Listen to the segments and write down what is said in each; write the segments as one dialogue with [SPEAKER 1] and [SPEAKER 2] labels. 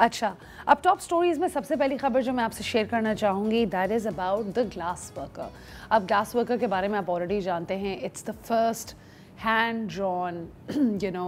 [SPEAKER 1] अच्छा अब top stories में सबसे पहली खबर जो मैं आपसे शेयर करना चाहूँगी that is about the glass worker अब ग्लास वर्कर के बारे में आप ऑलरेडी जानते हैं it's the first hand drawn you know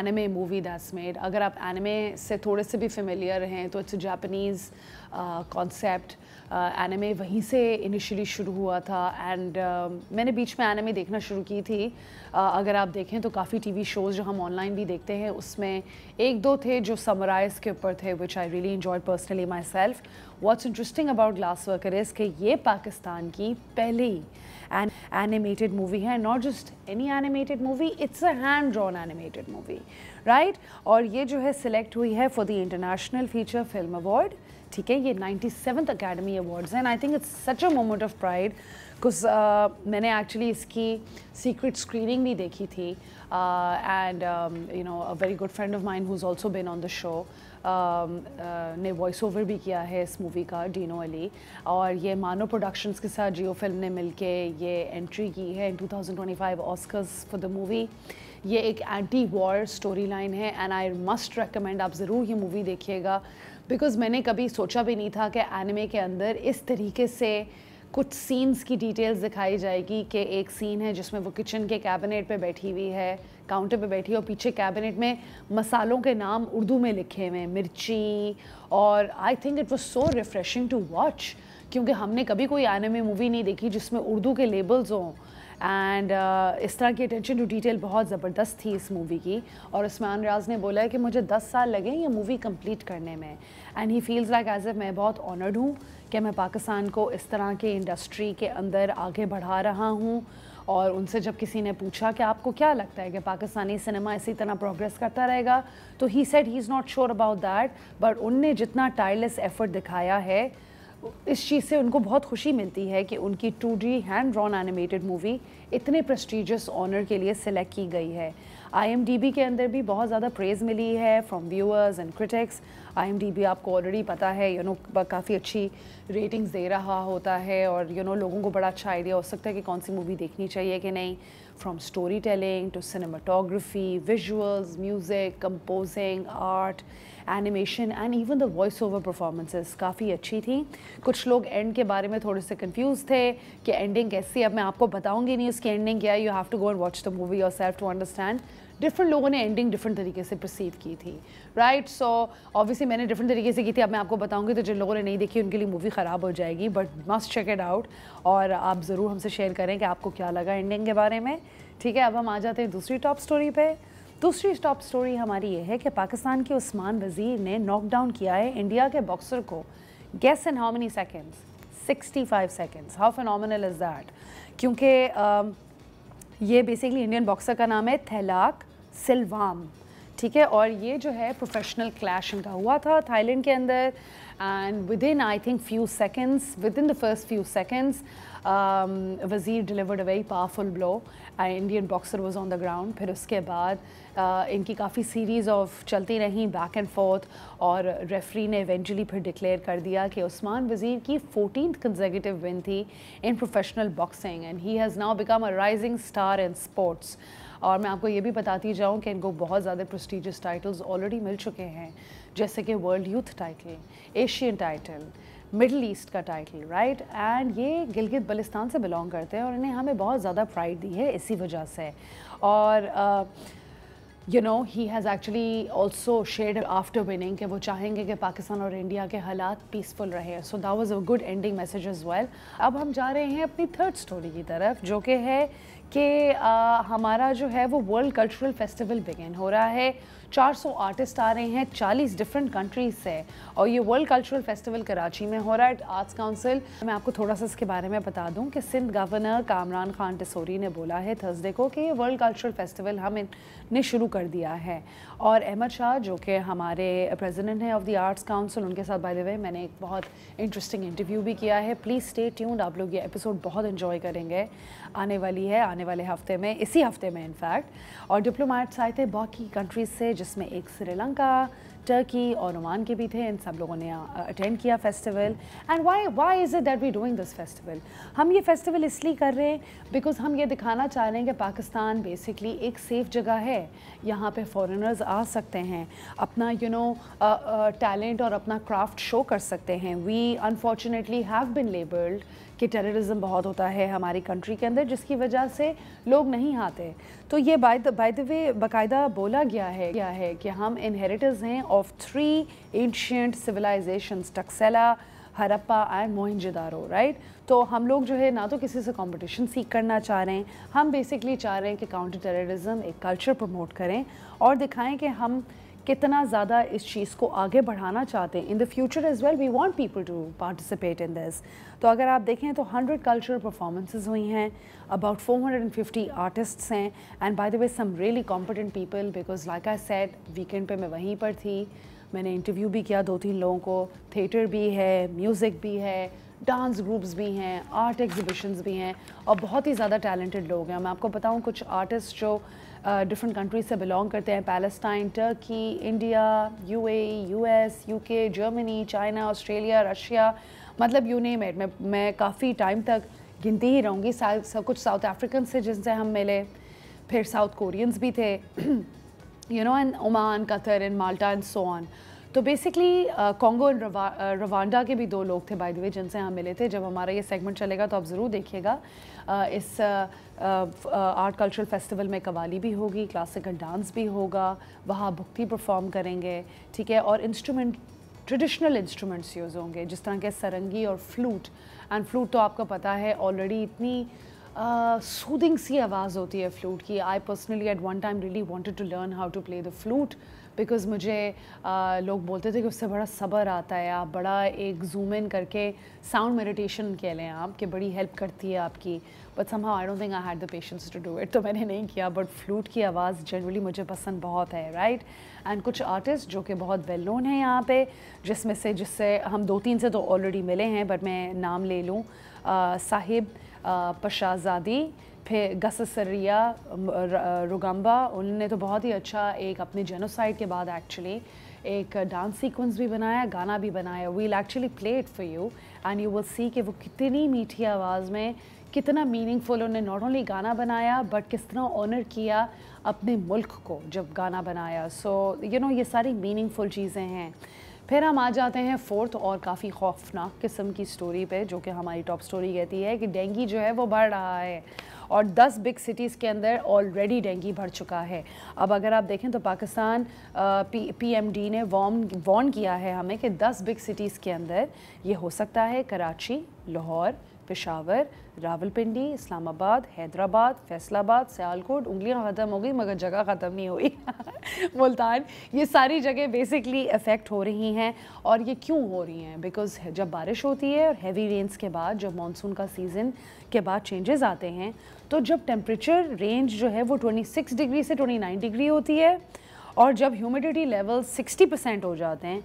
[SPEAKER 1] anime movie that's made अगर आप anime से थोड़े से भी फेमिलियर हैं तो it's a concept uh, uh वहीं से initially शुरू हुआ था एंड uh, um, मैंने बीच में anime देखना शुरू की थी uh, अगर आप देखें तो काफ़ी टीवी शोज़ जो हम ऑनलाइन भी देखते हैं उसमें एक दो थे जो समराइज़ के ऊपर थे which I really enjoy personally myself what's interesting about glass worker is कि ये पाकिस्तान की पहली एंड एनिमेटेड मूवी है not just any animated movie it's a hand drawn animated movie right और ये जो है सिलेक्ट हुई है for the international feature film award ठीक है ये ninety seventh academy awards and I think it's such a moment of pride because uh, मैंने एक्चुअली इसकी सीक्रेट स्क्रीनिंग भी देखी थी and you know a very good friend of mine who's also been on the show ने voice over भी किया है इस मूवी का डीनो अली और ये मानो प्रोडक्शंस के साथ जियो फिल्म ने के ये एंट्री की है in 2025 Oscars for the movie ये एक एंटी वॉर स्टोरी लाइन है एंड आई मस्ट रिकमेंड आप ज़रूर ये मूवी देखिएगा बिकॉज़ मैंने कभी सोचा भी नहीं था कि एनिमे के अंदर इस तरीके से कुछ सीन्स की डिटेल्स दिखाई जाएगी कि एक सीन है जिसमें वो किचन के कैबिनेट पे बैठी हुई है काउंटर पे बैठी है और पीछे कैबिनेट में मसालों के नाम उर्दू में लिखे हुए हैं मिर्ची और I think it was so refreshing to watch क्योंकि हमने कभी कोई आने में मूवी नहीं देखी जिसमें उर्दू के लेबल्स हों एंड uh, इस तरह की अटेंशन टू डिटेल बहुत ज़बरदस्त थी इस मूवी की और उस्मान राज ने बोला है कि मुझे 10 साल लगे ये मूवी कंप्लीट करने में and he feels like as a मैं बहुत ऑनर्ड हूँ कि मैं पाकिस्तान को इस तरह के इंडस्ट्री के अंदर आगे बढ़ा रहा हूँ और उनसे जब किसी ने पूछा कि आपको क्या लगता है कि पाकिस्तानी सिनेमा इसी तरह प्रोग्रेस करता रहेगा तो he said he is not sure about that but उनने जितना टायरलेस एफर्ट दिखाया है इस चीज़ से उनको बहुत खुशी मिलती है कि उनकी two D hand drawn animated movie इतने प्रेस्टिजियस ऑनर के लिए सिलेक्ट की गई है आई के अंदर भी बहुत ज़्यादा प्रेज़ मिली है from viewers and critics I आपको ऑलरेडी पता है यू नो काफ़ी अच्छी रेटिंग्स दे रहा होता है और यू you नो know, लोगों को बड़ा अच्छा आइडिया हो सकता है कि कौन सी मूवी देखनी चाहिए कि नहीं from story telling to cinematography visuals music composing art animation and even the voice over performances काफ़ी अच्छी थी कुछ लोग एंड के बारे में थोड़े से कन्फ्यूज़ थे कि एंडिंग कैसी अब मैं आपको बताऊंगी नहीं उसकी एंडिंग क्या you have to go and watch the movie yourself to understand different लोगों ने एंडिंग डिफरेंट तरीके से प्रसीव की थी राइट सो ऑब्वियसली मैंने डिफरेंट तरीके से की थी अब मैं आपको बताऊंगी तो जिन लोगों ने नहीं देखी उनके लिए मूवी ख़राब हो जाएगी but must check it out और आप ज़रूर हमसे शेयर करें कि आपको क्या लगा एंडिंग के बारे में ठीक है अब हम आ जाते हैं दूसरी टॉप स्टोरी पर दूसरी टॉप स्टोरी हमारी ये है कि पाकिस्तान के उस्मान वज़ीर ने नॉकडाउन किया है इंडिया के बॉक्सर को guess in how many seconds 65 seconds how final is that क्योंकि ये बेसिकली इंडियन बॉक्सर का नाम है थैलाक सिल्वाम ठीक है और ये जो है प्रोफेशनल क्लैश इनका हुआ था थाईलैंड के अंदर and within I think few seconds within the first few seconds Wazir delivered a very powerful blow Indian boxer was on the ground फिर उसके बाद uh, इनकी काफ़ी सीरीज़ ऑफ चलती रहीं बैक एंड फोर्थ और रेफरी ने eventually फिर डिक्लेयर कर दिया कि उस्मान वज़ीर की फोर्टीथ कंजर्गेटिव विन थी in professional boxing and he has now become a rising star in sports और मैं आपको ये भी बताती जाऊँ कि इनको बहुत ज़्यादा प्रस्टिजियस टाइटल्स ऑलरेडी मिल चुके हैं जैसे कि world youth title Asian title middle east का टाइटल राइट एंड ये गिलगित बलिस्तान से बिलोंग करते हैं और इन्हें हमें बहुत ज़्यादा प्राइड दी है इसी वजह से और uh, you know he has actually also said after winning कि वो चाहेंगे कि पाकिस्तान और इंडिया के हालात पीसफुल रहे so that was a good ending message as well अब हम जा रहे हैं अपनी थर्ड स्टोरी की तरफ जो कि है कि हमारा जो है वो वर्ल्ड कल्चरल फेस्टिवल बिगिन हो रहा है 400 आर्टिस्ट आ रहे हैं 40 डिफरेंट कंट्रीज से और ये वर्ल्ड कल्चरल फेस्टिवल कराची में हो रहा है आर्ट्स काउंसिल मैं आपको थोड़ा सा इसके बारे में बता दूं कि सिंध गवर्नर कामरान खान टिसोरी ने बोला है थर्सडे को कि ये वर्ल्ड कल्चरल फेस्टिवल हम ने शुरू कर दिया है और अहमद शाह जो कि हमारे प्रेजिडेंट हैं ऑफ दी आर्ट्स काउंसिल उनके साथ बाय द वे मैंने एक बहुत इंटरेस्टिंग इंटरव्यू भी किया है प्लीज़ स्टे ट्यून्ड आप लोग ये एपिसोड बहुत इन्जॉय करेंगे आने वाली है आने आने वाले हफ्ते में इसी हफ्ते में इनफैक्ट और डिप्लोमेट्स आए थे बाकी कंट्रीज से जिसमें एक श्रीलंका टर्की और ओमान के भी थे इन सब लोगों ने अटेंड किया festival and why why is it that we doing this festival हम ये फेस्टिवल इसलिए कर रहे हैं बिकॉज हम ये दिखाना चाह रहे हैं कि पाकिस्तान बेसिकली एक सेफ़ जगह है यहाँ पे फॉरेनर्स आ सकते हैं अपना यू नो टैलेंट और अपना क्राफ्ट शो कर सकते हैं we unfortunately have been labelled कि टेररिज्म बहुत होता है हमारी कंट्री के अंदर जिसकी वजह से लोग नहीं आते तो ये बाय द वे बाकायदा बोला गया है गया है कि हम इनहेरिटर्स हैं of three ancient civilizations, Taxela, Harappa and Mohenjodaro right तो हम लोग जो है ना तो किसी से कंपटीशन सीख करना चाह रहे हैं हम बेसिकली चाह रहे हैं कि काउंटर टेररिज्म एक कल्चर प्रमोट करें और दिखाएं कि हम कितना ज़्यादा इस चीज़ को आगे बढ़ाना चाहते हैं in the future as well we want people to participate in this तो अगर आप देखें तो 100 कल्चरल परफॉर्मेंसेज हुई हैं अबाउट 450 आर्टिस्ट्स हैं and by the way some really competent people because like I sat weekend पे मैं वहीं पर थी मैंने इंटरव्यू भी किया दो तीन लोगों को थिएटर भी है म्यूज़िक भी है डांस ग्रुप्स भी हैं आर्ट एग्जिबिशंस भी हैं और बहुत ही ज़्यादा टैलेंटेड लोग हैं मैं आपको बताऊँ कुछ आर्टिस्ट जो डिफरेंट कंट्रीज से बिलोंग करते हैं Palestine Turkey India U US UK Germany China Australia Russia मतलब यू नेम इट मैं मैं काफ़ी टाइम तक गिनती ही रहूँगी सब कुछ साउथ अफ्रीकन से जिनसे हम मिले फिर साउथ कोरियंस भी थे you know and Oman Qatar and Malta and so on तो बेसिकली कॉन्गो एंड रवांडा के भी दो लोग थे बाय द वे जिनसे हम मिले थे जब हमारा ये सेगमेंट चलेगा तो आप ज़रूर देखिएगा uh, इस आर्ट कल्चरल फेस्टिवल में कवाली भी होगी क्लासिकल डांस भी होगा वहाँ भुक्ति परफॉर्म करेंगे ठीक है और इंस्ट्रूमेंट ट्रेडिशनल इंस्ट्रूमेंट्स यूज़ होंगे जिस तरह के सरंगी और फ्लूट एंड फ्लूट तो आपको पता है ऑलरेडी इतनी सूदिंग uh, सी आवाज़ होती है फ्लूट की I personally at one time really wanted to learn how to play the flute because मुझे आ, लोग बोलते थे कि उससे बड़ा सब्र आता है आप बड़ा एक जूम इन करके साउंड मेडिटेशन कह लें आप कि बड़ी हेल्प करती है आपकी but somehow I don't think I had the patience to do it तो मैंने नहीं किया बट फ्लूट की आवाज़ जनरली मुझे पसंद बहुत है राइट right? एंड कुछ आर्टिस्ट जो कि बहुत वेल नोन हैं यहाँ पे जिसमें से जिससे हम दो तीन से तो ऑलरेडी मिले हैं बट मैं नाम ले लूँ साहिब पशाजादी फिर गससरिया रुगम्बा उन्होंने तो बहुत ही अच्छा एक अपने जेनोसाइड के बाद एक्चुअली एक डांस सीक्वेंस भी बनाया गाना भी बनाया we'll actually play it for you and you will see कि वो कितनी मीठी आवाज़ में कितना मीनिंगफुल उन्होंने नॉट ओनली गाना बनाया बट किस तरह ऑनर किया अपने मुल्क को जब गाना बनाया सो यू नो ये सारी मीनिंगफुल चीज़ें हैं फिर हम आ जाते हैं फोर्थ और काफ़ी खौफनाक किस्म की स्टोरी पे जो कि हमारी टॉप स्टोरी कहती है कि डेंगी जो है वो बढ़ रहा है और 10 बिग सिटीज़ के अंदर ऑलरेडी डेंगू भर चुका है अब अगर आप देखें तो पाकिस्तान पीएमडी ने वॉर्न वॉर्न किया है हमें कि 10 बिग सिटीज़ के अंदर ये हो सकता है कराची लाहौर पेशावर रावलपिंडी इस्लामाबाद हैदराबाद फैसलाबाद सयालकोट उंगलियां ख़त्म हो गई मगर जगह ख़त्म नहीं हुई मुल्तान ये सारी जगह बेसिकली अफेक्ट हो रही हैं और ये क्यों हो रही हैं बिकॉज जब बारिश होती है और हैवी रेंस के बाद जब मानसून का सीज़न के बाद चेंजेस आते हैं तो जब टेम्परेचर रेंज जो है वो सिक्स डिग्री से नाइन डिग्री होती है और जब ह्यूमिडिटी लेवल सिक्सटी परसेंट हो जाते हैं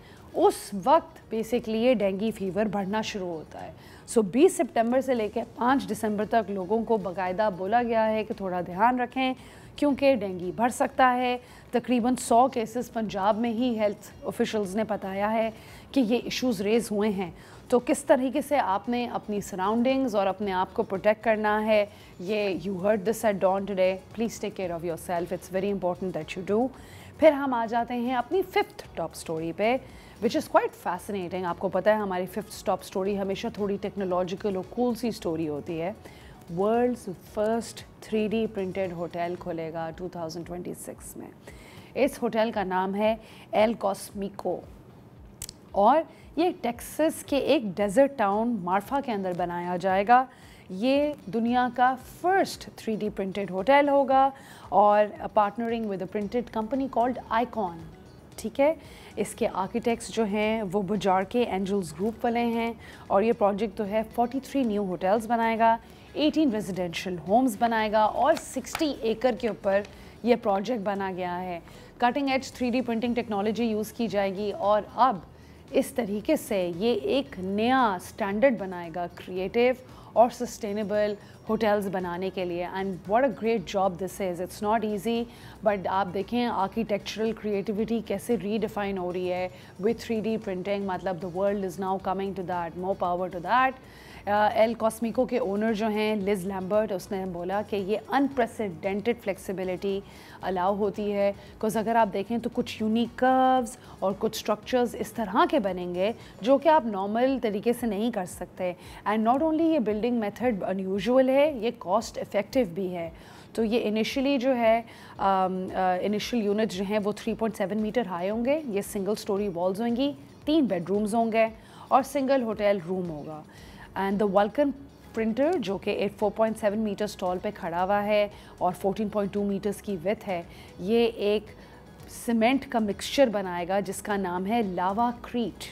[SPEAKER 1] उस वक्त बेसिकली ये डेंगी फीवर बढ़ना शुरू होता है सो 20 सितंबर से लेकर 5 दिसंबर तक लोगों को बाकायदा बोला गया है कि थोड़ा ध्यान रखें क्योंकि डेंगू बढ़ सकता है तकरीबन 100 केसेस पंजाब में ही हेल्थ ऑफिशल्स ने बताया है कि ये इश्यूज रेज़ हुए हैं तो किस तरीके से आपने अपनी सराउंडिंग्स और अपने आप को प्रोटेक्ट करना है ये you heard this at dawn today please take care of yourself it's very important that you do फिर हम आ जाते हैं अपनी फिफ्थ टॉप स्टोरी पे विच इज़ क्वाइट फैसिनेटिंग आपको पता है हमारी फिफ्थ टॉप स्टोरी हमेशा थोड़ी टेक्नोलॉजिकल और कूल सी स्टोरी होती है world's first three printed hotel खुलेगा 2026 में इस होटल का नाम है एल कॉस्मिको और ये टेक्सस के एक डेजर्ट टाउन मार्फा के अंदर बनाया जाएगा ये दुनिया का फर्स्ट डी प्रिंटेड होटल होगा और partnering with a printed company called Icon ठीक है इसके आर्किटेक्ट्स जो हैं वो बुजार के एंजल्स ग्रुप वाले हैं और ये प्रोजेक्ट तो है 43 न्यू होटल्स बनाएगा 18 रेजिडेंशियल होम्स बनाएगा और 60 एकड़ के ऊपर ये प्रोजेक्ट बना गया है cutting edge three printing technology use की जाएगी और अब इस तरीके से ये एक नया स्टैंडर्ड बनाएगा क्रिएटिव और सस्टेनेबल होटल्स बनाने के लिए and what a great job this is it's not easy but आप देखें आर्किटेक्चरल क्रिएटिविटी कैसे रीडिफाइन हो रही है विथ थ्री डी प्रिंटिंग मतलब the world is now coming to that more power to that El Cosmico के owner जो हैं लिज लैम्बर्ट उसने बोला कि ये अनप्रेसिडेंटेड फ्लेक्सिबिलिटी अलाउ होती है बिकॉज अगर आप देखें तो कुछ यूनिक कर्व्स और कुछ स्ट्रक्चर्स इस तरह के बनेंगे जो कि आप नॉर्मल तरीके से नहीं कर सकते एंड नॉट ओनली ये बिल्डिंग कोटिंग मेथड अनयूजुअल है ये कॉस्ट इफ़ेक्टिव भी है तो ये इनिशियली जो है इनिशियल um, यूनिट uh, जो हैं वो 3.7 मीटर हाई होंगे ये सिंगल स्टोरी वॉल्स होंगी तीन बेडरूम्स होंगे और सिंगल होटल रूम होगा एंड द वल्कन प्रिंटर जो कि एट फोर मीटर्स टॉल पे खड़ा हुआ है और 14.2 मीटर्स की विथ है ये एक सीमेंट का मिक्सचर बनाएगा जिसका नाम है लावा क्रीट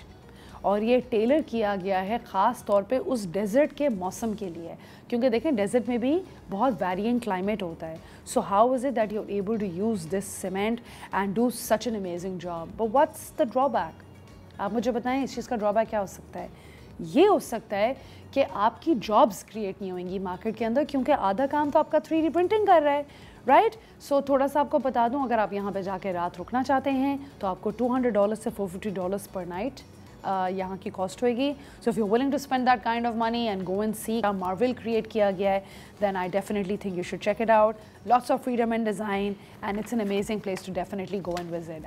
[SPEAKER 1] और ये टेलर किया गया है ख़ास तौर पे उस डेजर्ट के मौसम के लिए क्योंकि देखें डेजर्ट में भी बहुत वेरियन क्लाइमेट होता है so how is it that you are able to use this cement and do such an amazing job but what's the drawback आप मुझे बताएं इस चीज़ का ड्रॉबैक क्या हो सकता है ये हो सकता है कि आपकी जॉब्स क्रिएट नहीं होंगी मार्केट के अंदर क्योंकि आधा काम तो आपका थ्री डी प्रिंटिंग कर रहा है राइट right? सो so, थोड़ा सा आपको बता दूं अगर आप यहाँ पे जाके रात रुकना चाहते हैं तो आपको 200 डॉलर से 450 डॉलर्स पर नाइट Uh, यहाँ की कॉस्ट होगी so if you willing to spend that kind of money and go and see marvel create किया गया है then I definitely think you should check it out lots of freedom and design and it's an amazing place to definitely go and visit